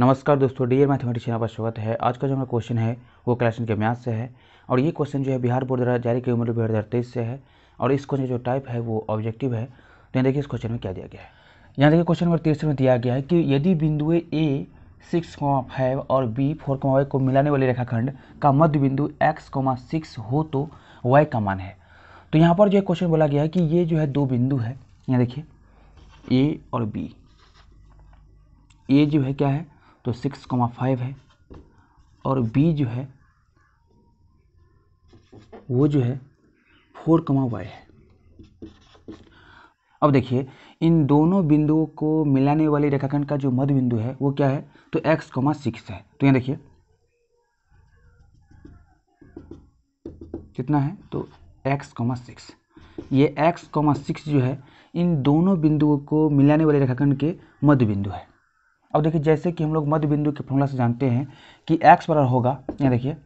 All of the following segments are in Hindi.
नमस्कार दोस्तों डी एर मैथमेटिक्स यहाँ पर स्वागत है आज का जो हमारा क्वेश्चन है वो क्लास के मैथ से है और ये क्वेश्चन जो है बिहार बोर्ड द्वारा जारी की उम्र दो हज़ार तेईस से है और इस क्वेश्चन जो टाइप है वो ऑब्जेक्टिव है तो यहाँ देखिए इस क्वेश्चन में क्या दिया गया है यहाँ देखिए क्वेश्चन नंबर तिरसठ में दिया गया है कि यदि बिंदुए ए सिक्स फाइव और बी फोर वाई को मिलाने वाले रेखाखंड का मध्य बिंदु एक्स कोमा सिक्स हो तो वाई का मान है तो यहाँ पर जो क्वेश्चन बोला गया है कि ये जो है दो बिंदु है यहाँ देखिए ए और बी ए जो है क्या है तो सिक्स कॉमा फाइव है और बी जो है वो जो है फोर कॉमा वाई है अब देखिए इन दोनों बिंदुओं को मिलाने वाले रेखाखंड का जो मध्य बिंदु है वो क्या है तो एक्स कमा सिक्स है तो यहाँ देखिए कितना है तो एक्स कॉमा सिक्स ये एक्स कॉमा सिक्स जो है इन दोनों बिंदुओं को मिलाने वाले रेखाखंड के मध्य बिंदु है अब देखिए जैसे कि हम लोग मध्य बिंदु के फॉर्मूला से जानते हैं कि x बराबर होगा यहाँ देखिए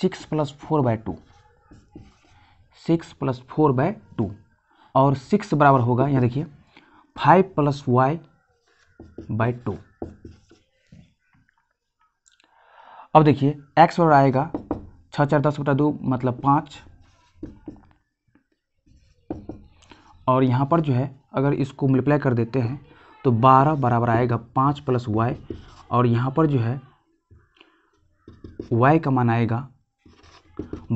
six plus four by two six plus four by two और सिक्स बराबर होगा यहाँ देखिए five plus y by two अब देखिए x बराबर आएगा छः चार दस बटा दो मतलब पाँच और यहाँ पर जो है अगर इसको मल्टीप्लाई कर देते हैं तो बारह बराबर आएगा पाँच प्लस वाई और यहाँ पर जो है वाई का मान आएगा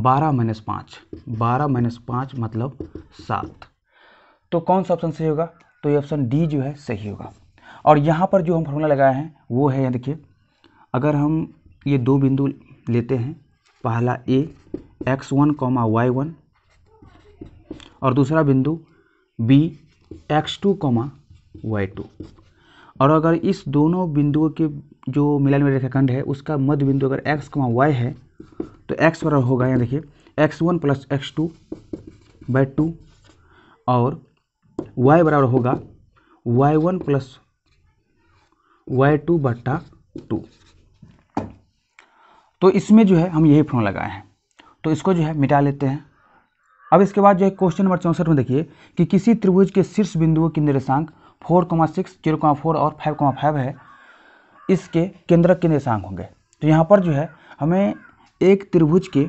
बारह माइनस पाँच बारह माइनस पाँच मतलब सात तो कौन सा ऑप्शन सही होगा तो ये ऑप्शन डी जो है सही होगा और यहाँ पर जो हम फॉर्मूला लगाए हैं वो है यहाँ देखिए अगर हम ये दो बिंदु लेते हैं पहला A x one comma y one और दूसरा बिंदु B x two comma y two और अगर इस दोनों बिंदुओं के जो मिलन में रेखाखंड है उसका मध्य बिंदु अगर एक्स कमा वाई है तो एक्स बराबर होगा यहाँ देखिए x one plus x two by two और वाई बराबर होगा y one plus y two बट्टा टू तो इसमें जो है हम यही फॉर्म लगाए हैं तो इसको जो है मिटा लेते हैं अब इसके बाद जो है क्वेश्चन नंबर चौंसठ में देखिए कि किसी त्रिभुज के शीर्ष बिंदुओं की निर्देशांक four comma six zero comma four और फाइव कॉमा फाइव है इसके केंद्रक के निशांक होंगे तो यहाँ पर जो है हमें एक त्रिभुज के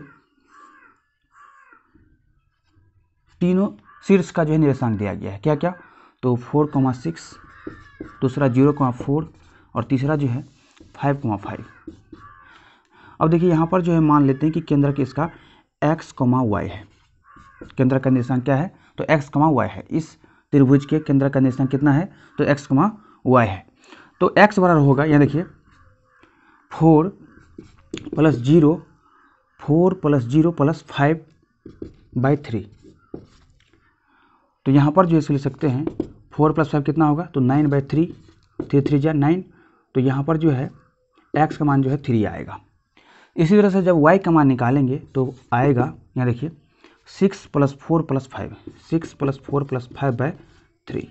तीनों शीर्ष का जो है निशांक दिया गया है क्या क्या तो फोर कॉमा सिक्स दूसरा जीरो कॉमा फोर और तीसरा जो है फाइव कॉमा फाइव अब देखिए यहाँ पर जो है मान लेते हैं कि केंद्रक इसका एक्स कॉमा वाई है केंद्र का निर्देशांक क्या है तो एक्स कमा वाई है इस त्रिभुज के केंद्र का निशान कितना है तो एक्स कमा वाई है तो एक्स बराबर होगा यहाँ देखिए four plus zero four plus zero plus five by three तो यहाँ पर जो इसे ले सकते हैं फोर प्लस फाइव कितना होगा तो nine by three three three जै नाइन तो यहाँ पर जो है एक्स का मान जो है थ्री आएगा इसी तरह से जब वाई का मान निकालेंगे तो आएगा यहाँ देखिए six plus four plus five six plus four plus five by three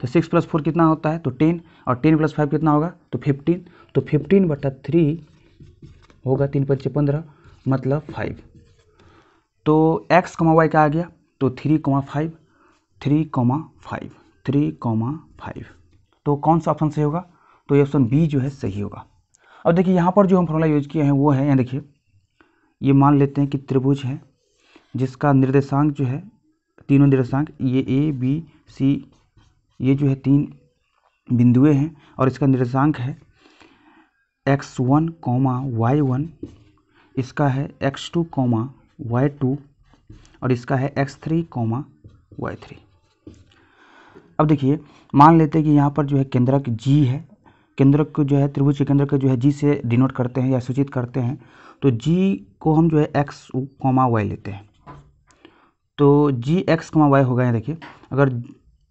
तो सिक्स प्लस फोर कितना होता है तो टेन और टेन प्लस फाइव कितना होगा तो फिफ्टीन तो फिफ्टीन बटा थ्री होगा तीन पंच पंद्रह मतलब फाइव तो एक्स कमा वाई का आ गया तो three comma five three comma five three comma five तो कौन सा ऑप्शन सही होगा तो ये ऑप्शन बी जो है सही होगा अब देखिए यहाँ पर जो हम फॉर्मूला यूज किए हैं वो है यहाँ देखिए ये मान लेते हैं कि त्रिभुज है जिसका निर्देशांक जो है तीनों निर्देशांक ये ए बी सी ये जो है तीन बिंदुए हैं और इसका निर्देशांक है x one comma y one इसका है x two comma y two और इसका है x three comma y three अब देखिए मान लेते हैं कि यहाँ पर जो है केंद्रक जी है केंद्रक को जो है त्रिभुज के केंद्र को जो है जी से डिनोट करते हैं या सूचित करते हैं तो जी को हम जो है एक्स कॉमा वाई लेते हैं तो जी एक्स कमा वाई होगा यहाँ देखिए अगर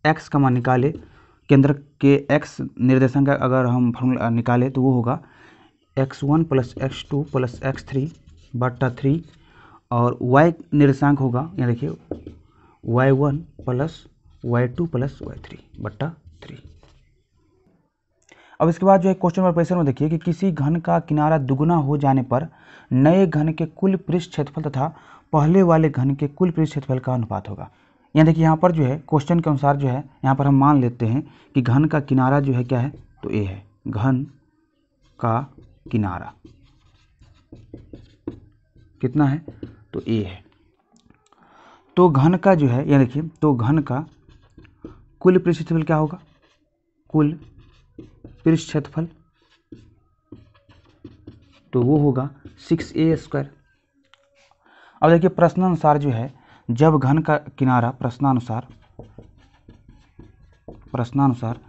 एक्स कमा निकाले केंद्र के एक्स निर्देशन का अगर हम फॉर्मूला निकालें तो वो होगा x one plus x two plus x three बट्टा थ्री और वाई निर्देशांक होगा यहाँ देखिए y one plus y two plus y three बट्टा थ्री अब इसके बाद जो है क्वेश्चन नंबर पैंसठ में देखिए कि किसी घन का किनारा दुगुना हो जाने पर नए घन के कुल पृष्ठ क्षेत्रफल तथा पहले वाले घन के कुल क्षेत्रफल का अनुपात होगा यानी देखिए यहाँ पर जो है क्वेश्चन के अनुसार जो है यहाँ पर हम मान लेते हैं कि घन का किनारा जो है क्या है तो ए है घन का किनारा कितना है तो ए है तो घन का जो है यानी देखिए तो घन का कुल पृष्ठफल क्या होगा कुल क्षेत्रफल तो वो होगा सिक्स ए स्क्वायर अब देखिए प्रश्नानुसार जो है जब घन का किनारा प्रश्नानुसार प्रश्नानुसार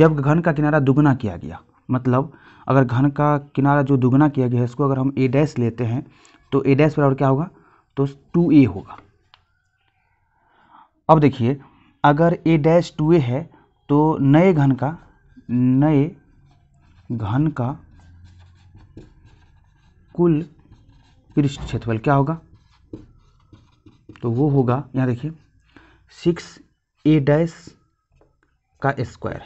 जब घन का किनारा दुगना किया गया मतलब अगर घन का किनारा जो दुगना किया गया है इसको अगर हम ए डैश लेते हैं तो ए डैश बराबर क्या होगा तो टू ए होगा अब देखिए अगर ए डैश टू ए है तो नए घन का नए घन का कुल पृष्ठ क्षेत्रफल क्या होगा तो वो होगा यहाँ देखिए सिक्स ए डैश का स्क्वायर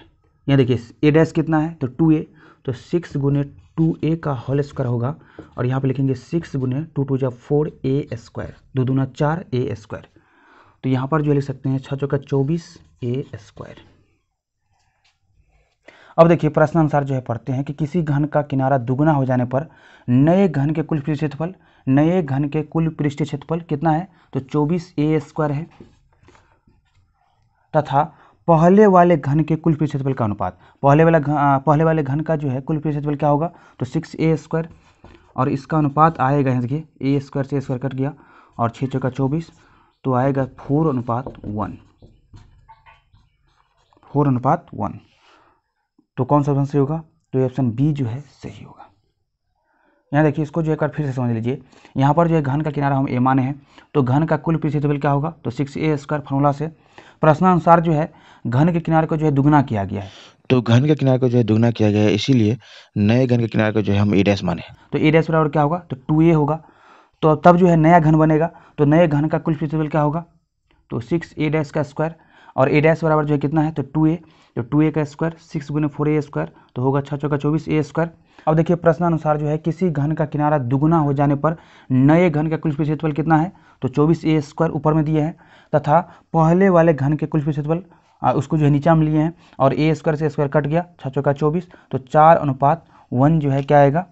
यहाँ देखिए ए डैश कितना है तो टू ए तो सिक्स गुने टू ए का होल स्क्वायर होगा और यहाँ पे लिखेंगे सिक्स गुने टू टू जब फोर ए स्क्वायर दो दूना चार ए स्क्वायर तो यहाँ पर जो लिख सकते हैं छः चौका चौबीस ए स्क्वायर अब देखिए प्रश्न अनुसार जो है पढ़ते हैं कि किसी घन का किनारा दुगुना हो जाने पर नए घन के कुल क्षेत्रफल नए घन के कुल पृष्ठ क्षेत्रफल कितना है तो चौबीस ए स्क्वायर है तथा पहले वाले घन के कुल क्षेत्रफल का अनुपात पहले वाला पहले वाले घन का जो है कुल पृष्ठ क्षेत्रफल क्या होगा तो सिक्स ए स्क्वायर और इसका अनुपात आएगा यहाँ देखिए ए स्क्वायर से स्क्वायर कट गया और छः चौका चौबीस तो आएगा फोर अनुपात वन फोर अनुपात वन तो कौन सा ऑप्शन सही होगा तो ऑप्शन बी जो है सही होगा यहाँ देखिए इसको जो है फिर से समझ लीजिए यहाँ पर जो है घन का किनारा हम ए माने हैं तो घन का कुल प्रतिशतबल क्या होगा तो सिक्स ए स्क्वायर फॉर्मूला से प्रश्नानुसार जो है घन के किनारे को जो है दुगना किया गया है तो घन के किनारे को जो है दुगना किया गया है इसीलिए नए घन के किनारे को जो है हम ए डैश माने तो ए डैश बराबर क्या होगा तो टू ए होगा तो तब जो है नया घन बनेगा तो नए घन का कुल प्रतिशतबल क्या होगा तो सिक्स ए डैश का स्क्वायर और ए डैश बराबर जो है कितना है तो टू ए तो टू ए का स्क्वायर सिक्स गुने फोर ए स्क्वायर तो होगा छः चौका चौबीस ए स्क्वायर अब देखिए प्रश्नानुसार जो है किसी घन का किनारा दुगुना हो जाने पर नए घन का कुल क्षेत्रफल कितना है तो चौबीस ए स्क्वायर ऊपर में दिए हैं तथा पहले वाले घन के कुल क्षेत्रफल उसको जो है नीचा में लिए हैं और ए स्क्वायर से स्क्वायर कट गया छः चौका चौबीस तो चार अनुपात वन जो है क्या आएगा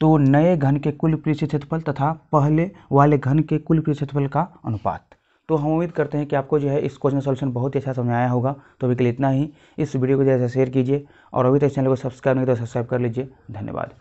तो नए घन के कुल पृष्ठ क्षेत्रफल तथा पहले वाले घन के कुल पृष्ठ क्षेत्रफल का अनुपात तो हम उम्मीद करते हैं कि आपको जो है इस क्वेश्चन सोल्यूशन बहुत ही अच्छा समझाया होगा तो अभी के लिए इतना ही इस वीडियो को जैसे शेयर कीजिए और अभी तक चैनल को सब्सक्राइब नहीं तो सब्सक्राइब कर लीजिए धन्यवाद